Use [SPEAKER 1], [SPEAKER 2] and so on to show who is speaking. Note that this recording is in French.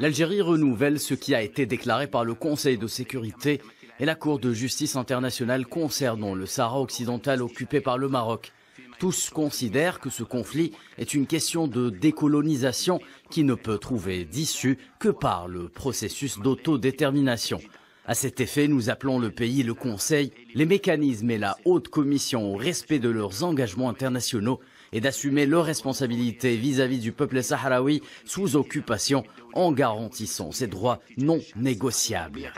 [SPEAKER 1] L'Algérie renouvelle ce qui a été déclaré par le Conseil de sécurité et la Cour de justice internationale concernant le Sahara occidental occupé par le Maroc. Tous considèrent que ce conflit est une question de décolonisation qui ne peut trouver d'issue que par le processus d'autodétermination. À cet effet, nous appelons le pays, le Conseil, les mécanismes et la haute commission au respect de leurs engagements internationaux et d'assumer leurs responsabilités vis-à-vis du peuple sahraoui sous occupation en garantissant ses droits non négociables.